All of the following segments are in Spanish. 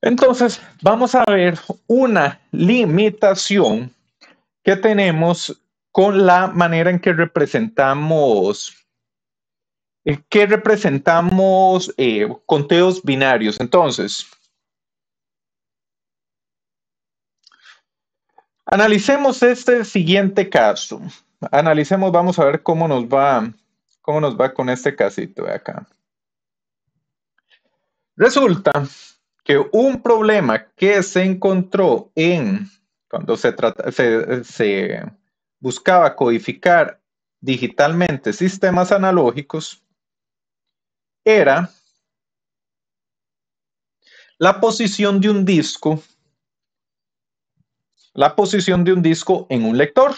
Entonces, vamos a ver una limitación que tenemos con la manera en que representamos eh, que representamos eh, conteos binarios. Entonces, analicemos este siguiente caso. Analicemos, vamos a ver cómo nos va, cómo nos va con este casito de acá. Resulta que un problema que se encontró en cuando se, se, se buscaba codificar digitalmente sistemas analógicos era la posición de un disco, la posición de un disco en un lector.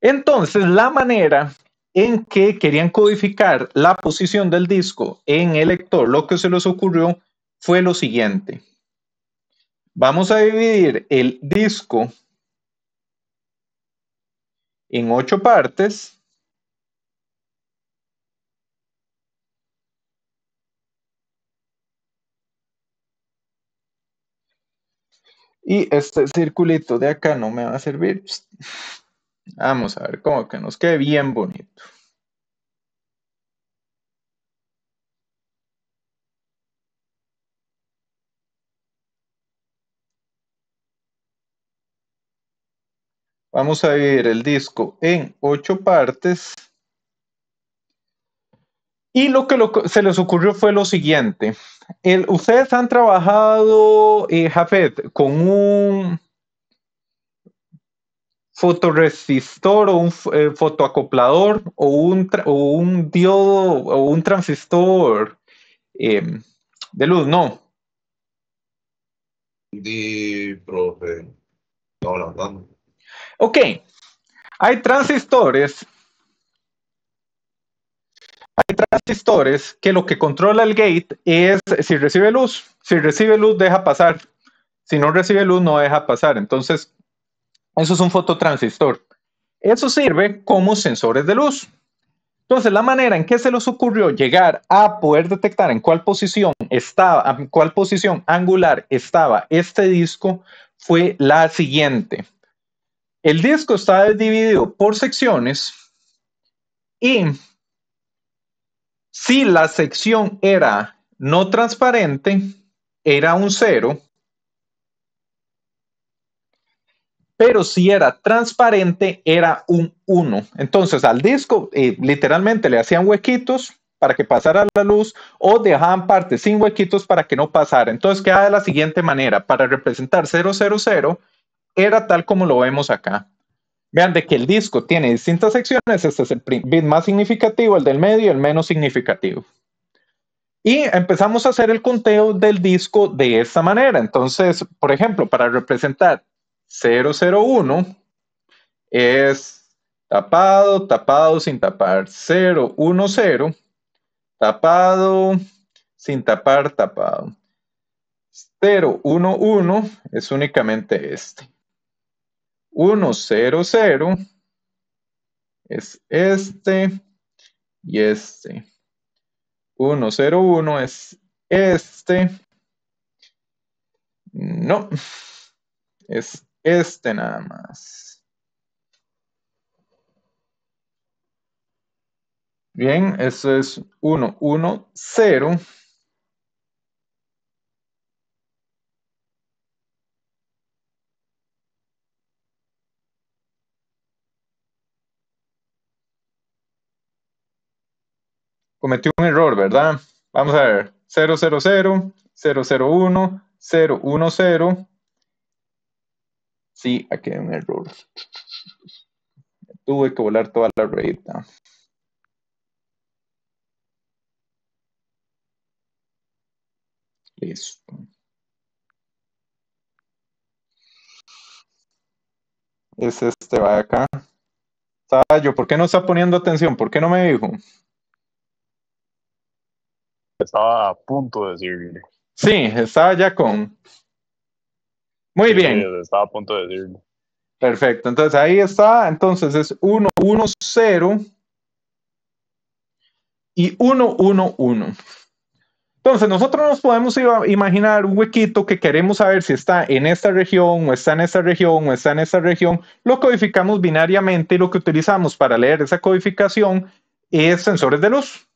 Entonces, la manera en que querían codificar la posición del disco en el lector, lo que se les ocurrió fue lo siguiente. Vamos a dividir el disco en ocho partes. Y este circulito de acá no me va a servir. Vamos a ver cómo que nos quede bien bonito. Vamos a dividir el disco en ocho partes. Y lo que se les ocurrió fue lo siguiente. ustedes han trabajado, eh, Jafet, con un fotoresistor o un eh, fotoacoplador o un, o un diodo o un transistor em, de luz, no. profe. Ok. Hay transistores. Hay transistores que lo que controla el gate es si recibe luz. Si recibe luz, deja pasar. Si no recibe luz, no deja pasar. Entonces, eso es un fototransistor. Eso sirve como sensores de luz. Entonces, la manera en que se les ocurrió llegar a poder detectar en cuál posición estaba, en cuál posición angular estaba este disco fue la siguiente. El disco estaba dividido por secciones y si la sección era no transparente, era un cero pero si era transparente era un 1. Entonces al disco eh, literalmente le hacían huequitos para que pasara la luz o dejaban partes sin huequitos para que no pasara. Entonces queda de la siguiente manera, para representar 000 era tal como lo vemos acá. Vean de que el disco tiene distintas secciones, este es el bit más significativo, el del medio, el menos significativo. Y empezamos a hacer el conteo del disco de esta manera. Entonces, por ejemplo, para representar 001 es tapado, tapado sin tapar. 010, tapado sin tapar, tapado. 011 es únicamente este. 100 es este y este. 101 es este. No, es este nada más. Bien, eso es 1, 1, 0. Cometí un error, ¿verdad? Vamos a ver. 0, 0, 0, 0, 0, 1, 0, 1, 0. Sí, aquí hay un error. Tuve que volar toda la ruedita. Listo. Es este, va acá. yo? ¿por qué no está poniendo atención? ¿Por qué no me dijo? Estaba a punto de decirle. Sí, estaba ya con. Muy bien. estaba a punto de Perfecto, entonces ahí está, entonces es 1, 1, 0 y 1, 1, 1. Entonces nosotros nos podemos imaginar un huequito que queremos saber si está en esta región o está en esta región o está en esta región, lo codificamos binariamente y lo que utilizamos para leer esa codificación es sensores de luz.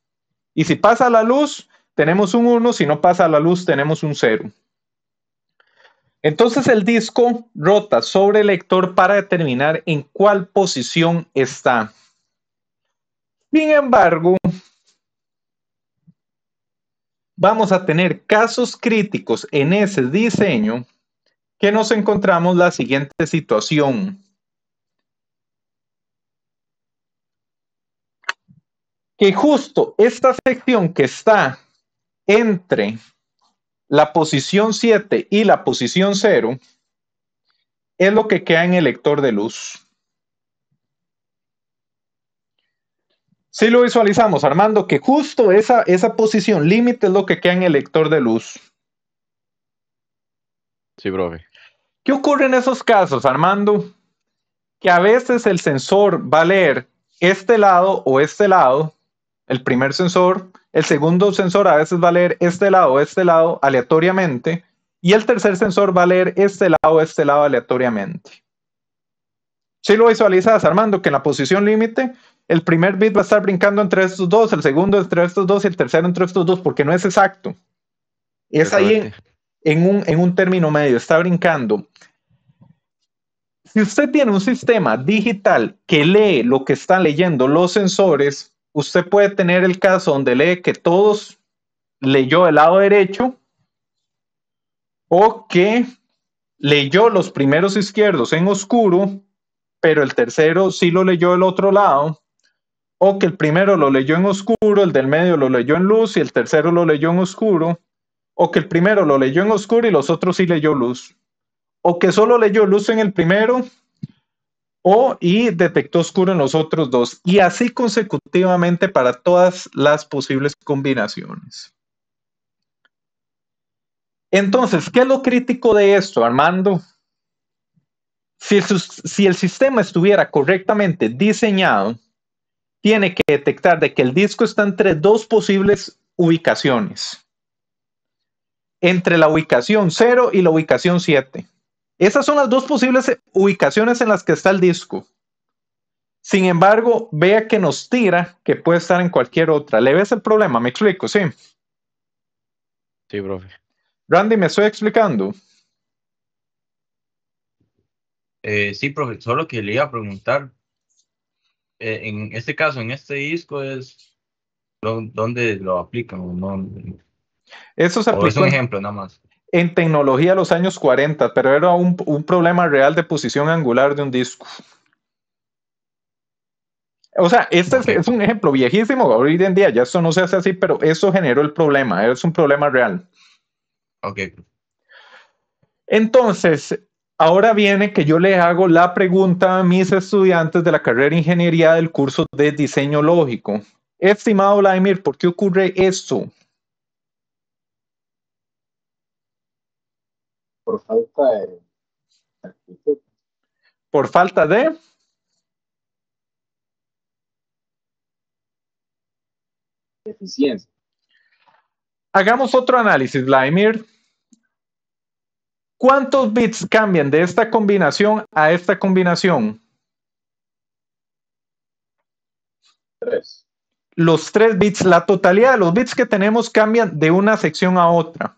Y si pasa la luz, tenemos un 1, si no pasa la luz, tenemos un 0. Entonces el disco rota sobre el lector para determinar en cuál posición está. Sin embargo, vamos a tener casos críticos en ese diseño que nos encontramos la siguiente situación. Que justo esta sección que está entre la posición 7 y la posición 0 es lo que queda en el lector de luz. Si lo visualizamos, Armando, que justo esa, esa posición límite es lo que queda en el lector de luz. Sí, profe. ¿Qué ocurre en esos casos, Armando? Que a veces el sensor va a leer este lado o este lado el primer sensor, el segundo sensor a veces va a leer este lado, este lado aleatoriamente, y el tercer sensor va a leer este lado, este lado aleatoriamente. Si lo visualizas, Armando, que en la posición límite, el primer bit va a estar brincando entre estos dos, el segundo entre estos dos y el tercero entre estos dos, porque no es exacto. Es ahí en, un, en un término medio, está brincando. Si usted tiene un sistema digital que lee lo que están leyendo los sensores, usted puede tener el caso donde lee que todos leyó el lado derecho o que leyó los primeros izquierdos en oscuro, pero el tercero sí lo leyó el otro lado, o que el primero lo leyó en oscuro, el del medio lo leyó en luz y el tercero lo leyó en oscuro, o que el primero lo leyó en oscuro y los otros sí leyó luz, o que solo leyó luz en el primero o y detectó oscuro en los otros dos, y así consecutivamente para todas las posibles combinaciones. Entonces, ¿qué es lo crítico de esto, Armando? Si, el sistema estuviera correctamente diseñado, tiene que detectar de que el disco está entre dos posibles ubicaciones, entre la ubicación 0 y la ubicación 7. Esas son las dos posibles ubicaciones en las que está el disco. Sin embargo, vea que nos tira que puede estar en cualquier otra. ¿Le ves el problema? ¿Me explico? Sí. Sí, profe. Randy, ¿me estoy explicando? Eh, sí, profe, solo que le iba a preguntar. Eh, en este caso, en este disco, es ¿dónde lo aplican? No, eso Es un ejemplo, nada más en tecnología de los años 40, pero era un, problema real de posición angular de un disco. O sea, este es, un ejemplo viejísimo, hoy en día ya eso no se hace así, pero eso generó el problema, es un problema real. Ok. Entonces, ahora viene que yo le hago la pregunta a mis estudiantes de la carrera de ingeniería del curso de diseño lógico. Estimado Vladimir, ¿por qué ocurre esto? por falta de ¿Por falta de? Eficiencia. Hagamos otro análisis, Vladimir. ¿Cuántos bits cambian de esta combinación a esta combinación? Tres. Los tres bits, la totalidad de los bits que tenemos cambian de una sección a otra.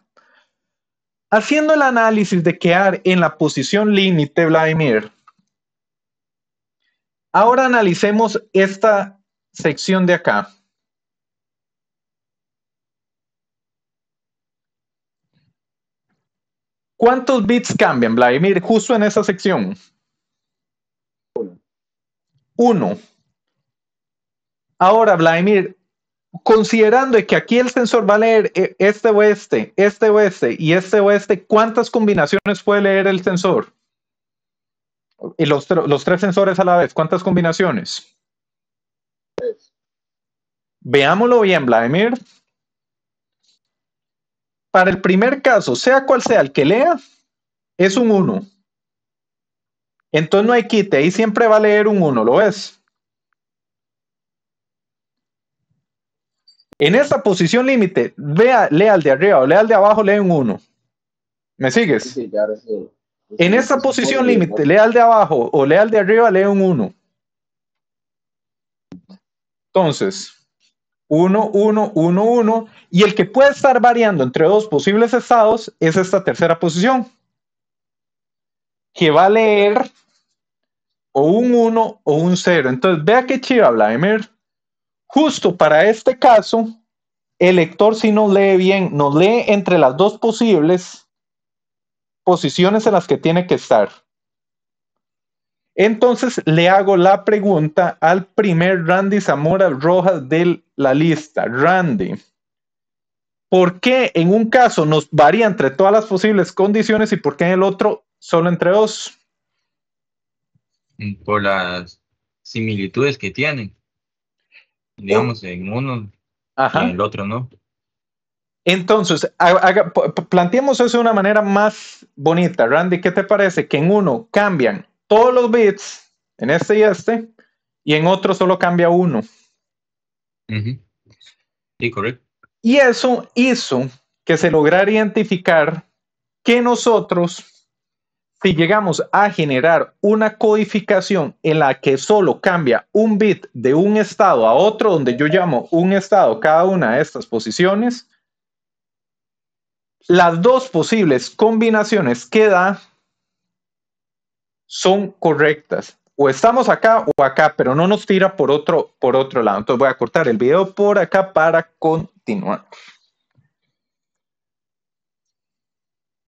Haciendo el análisis de quedar en la posición límite, Vladimir, ahora analicemos esta sección de acá. ¿Cuántos bits cambian, Vladimir, justo en esa sección? Uno. Ahora, Vladimir, considerando que aquí el sensor va a leer eh, este oeste, este oeste este y este oeste, ¿cuántas combinaciones puede leer el sensor? Y los, tres sensores a la vez, ¿cuántas combinaciones? Veámoslo bien, Vladimir. Para el primer caso, sea cual sea el que lea, es un 1. Entonces no hay quite, ahí siempre va a leer un 1, ¿lo ves? En esta posición límite, vea, lea al de arriba o lea al de abajo, lee un 1. ¿Me sigues? Sí, ya En esta posición límite, lea al de abajo o lea al de arriba, lee un 1. Entonces, 1, 1, 1, 1. Y el que puede estar variando entre dos posibles estados es esta tercera posición, que va a leer o un 1 o un 0. Entonces, vea qué chiva, Vladimir. Justo para este caso, el lector si nos lee bien, nos lee entre las dos posibles posiciones en las que tiene que estar. Entonces le hago la pregunta al primer Randy Zamora Rojas de la lista. Randy, ¿por qué en un caso nos varía entre todas las posibles condiciones y por qué en el otro solo entre dos? Por las similitudes que tienen digamos, en uno y en el otro no. Entonces, planteemos eso de una manera más bonita. Randy, ¿qué te parece? Que en uno cambian todos los bits, en este y este, y en otro solo cambia uno. Sí, correcto. Y eso hizo que se lograra identificar que nosotros si llegamos a generar una codificación en la que solo cambia un bit de un estado a otro, donde yo llamo un estado cada una de estas posiciones, las dos posibles combinaciones que da son correctas. O estamos acá o acá, pero no nos tira por otro, por otro lado. Entonces voy a cortar el video por acá para continuar.